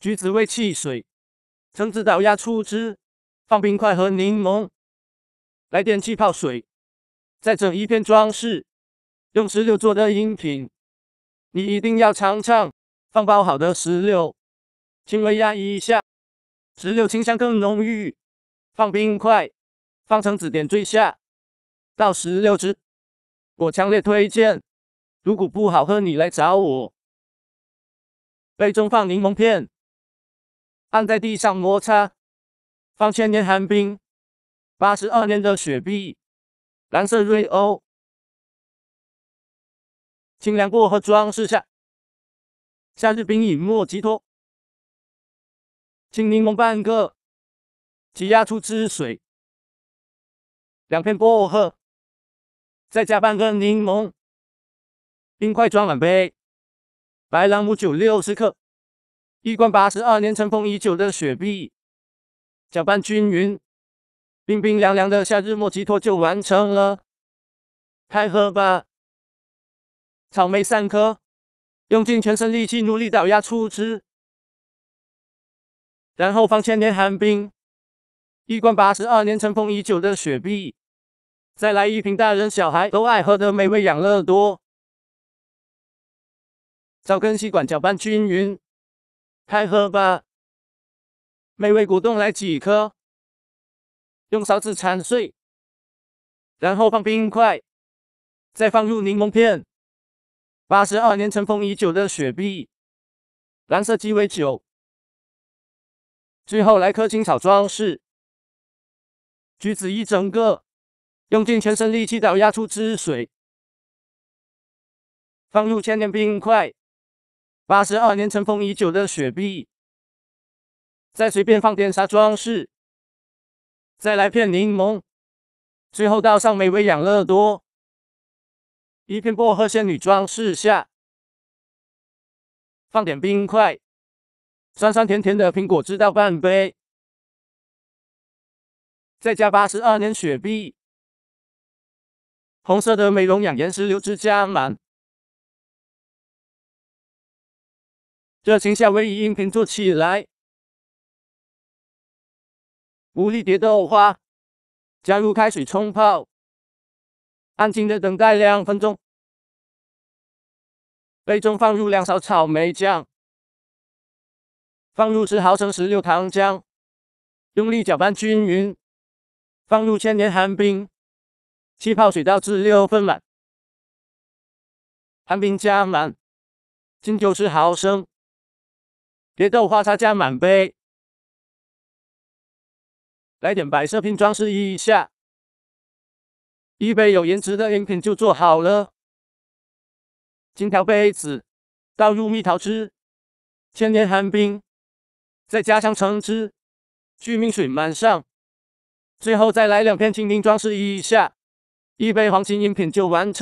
橘子味汽水，橙子倒压出汁，放冰块和柠檬，来点气泡水，再整一片装饰，用石榴做的饮品，你一定要尝尝，放包好的石榴，轻微压一下，石榴清香更浓郁，放冰块，放橙子点缀下，倒石榴汁，我强烈推荐，如果不好喝你来找我，杯中放柠檬片。按在地上摩擦，放千年寒冰，八十二年的雪碧，蓝色瑞欧，清凉薄荷装饰下，夏日冰饮莫吉托，青柠檬半个，挤压出汁水，两片薄荷，再加半个柠檬，冰块装满杯，白朗姆酒六十克。一罐八十二年尘封已久的雪碧，搅拌均匀，冰冰凉凉的夏日莫吉托就完成了，开喝吧！草莓三颗，用尽全身力气努力倒压出汁，然后放千年寒冰，一罐八十二年尘封已久的雪碧，再来一瓶大人小孩都爱喝的美味养乐多，找根吸管搅拌均匀。开喝吧！美味果冻来几颗，用勺子铲碎，然后放冰块，再放入柠檬片。八十二年尘封已久的雪碧，蓝色鸡尾酒，最后来颗青草装饰。橘子一整个，用尽全身力气捣压出汁水，放入千年冰块。八十二年尘封已久的雪碧，再随便放点啥装饰，再来片柠檬，最后倒上美味养乐多，一片薄荷仙女装饰下，放点冰块，酸酸甜甜的苹果汁倒半杯，再加八十二年雪碧，红色的美容养颜石榴汁加满。热情夏威夷饮品做起来，无力蝶豆花，加入开水冲泡，安静的等待两分钟。杯中放入两勺草莓酱，放入十毫升石榴糖浆，用力搅拌均匀，放入千年寒冰，气泡水倒至六分满，寒冰加满，近九十毫升。蝶豆花茶加满杯，来点白色瓶装饰一下，一杯有颜值的饮品就做好了。金条杯子倒入蜜桃汁，千年寒冰，再加上橙汁，去命水满上，最后再来两片青柠装饰一下，一杯黄金饮品就完成。